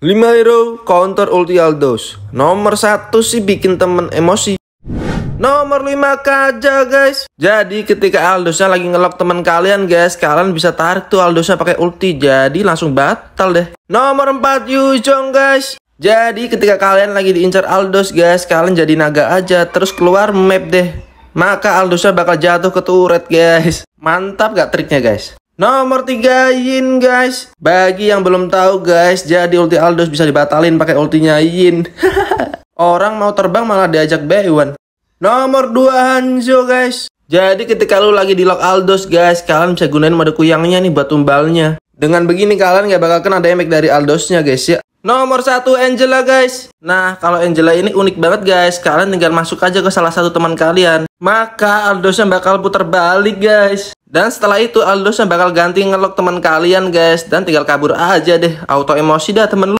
5 hero counter ulti Aldos. Nomor 1 sih bikin temen emosi. Nomor 5 Kaja guys. Jadi ketika Aldosnya lagi ngelok teman kalian guys, kalian bisa tarik tuh Aldosnya pakai ulti. Jadi langsung batal deh. Nomor 4 Yujong guys. Jadi ketika kalian lagi diincar Aldos guys, kalian jadi naga aja terus keluar map deh. Maka Aldosnya bakal jatuh ke turret guys. Mantap gak triknya guys? Nomor 3 Yin guys Bagi yang belum tahu guys Jadi ulti Aldous bisa dibatalin pakai ultinya Yin Orang mau terbang malah diajak Baywan Nomor 2 Hanzo guys Jadi ketika lu lagi di lock Aldous guys Kalian bisa gunain mode kuyangnya nih buat tumbalnya Dengan begini kalian gak bakal kena damage dari Aldosnya guys ya Nomor satu Angela guys Nah kalau Angela ini unik banget guys Kalian tinggal masuk aja ke salah satu teman kalian Maka Aldosnya bakal putar balik guys dan setelah itu Aldosnya bakal ganti ngelok teman kalian guys Dan tinggal kabur aja deh Auto emosi dah temen lu